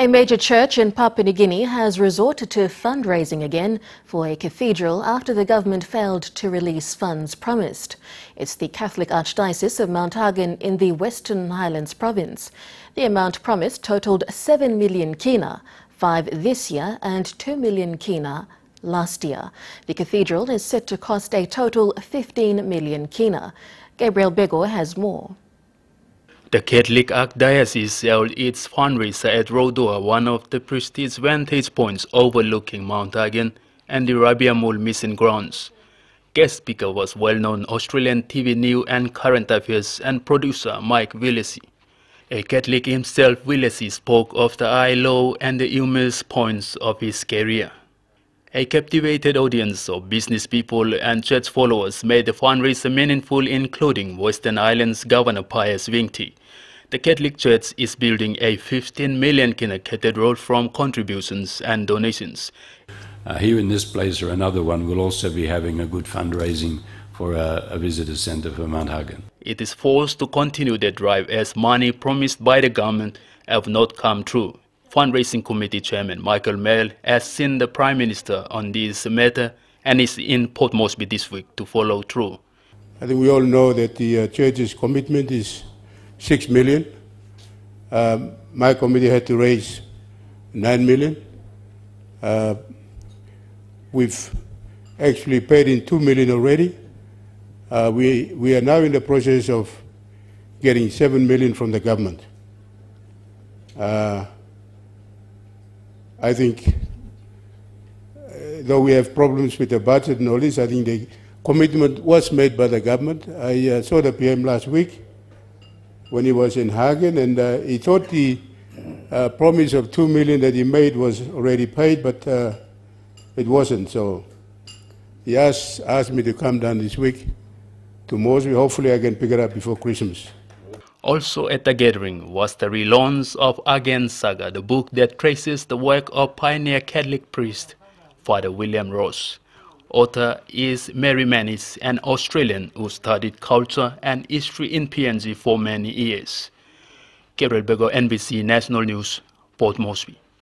A major church in Papua New Guinea has resorted to fundraising again for a cathedral after the government failed to release funds promised. It's the Catholic Archdiocese of Mount Hagen in the Western Highlands province. The amount promised totaled 7 million kina, 5 this year and 2 million kina last year. The cathedral is set to cost a total 15 million kina. Gabriel Begor has more. The Catholic Archdiocese held its fundraiser at Rodoa, one of the prestigious vantage points overlooking Mount Hagen and the Rabia Mall Mission Grounds. Guest speaker was well-known Australian TV news and current affairs and producer Mike Willesey. A Catholic himself, Willesey spoke of the high, low and the humorous points of his career. A captivated audience of business people and church followers made the fundraiser meaningful including Western Islands Governor Pius Vinkti. The Catholic Church is building a 15 million kina cathedral from contributions and donations. Uh, here in this place or another one, we'll also be having a good fundraising for a, a visitor centre for Mount Hagen. It is forced to continue the drive as money promised by the government have not come true. Fundraising Committee Chairman Michael Mell has seen the Prime Minister on this matter and is in Port Moresby this week to follow through. I think we all know that the uh, church's commitment is six million. Um, my committee had to raise nine million. Uh, we've actually paid in two million already. Uh, we, we are now in the process of getting seven million from the government. Uh, I think, uh, though we have problems with the budget and all this, I think the commitment was made by the government. I uh, saw the PM last week when he was in Hagen, and uh, he thought the uh, promise of two million that he made was already paid, but uh, it wasn't. So he asked, asked me to come down this week to Mosby. Hopefully, I can pick it up before Christmas. Also at the gathering was the relaunch of Again Saga, the book that traces the work of pioneer Catholic priest Father William Ross. Author is Mary Manis, an Australian who studied culture and history in PNG for many years. Gabriel Bego, NBC National News, Port Moresby.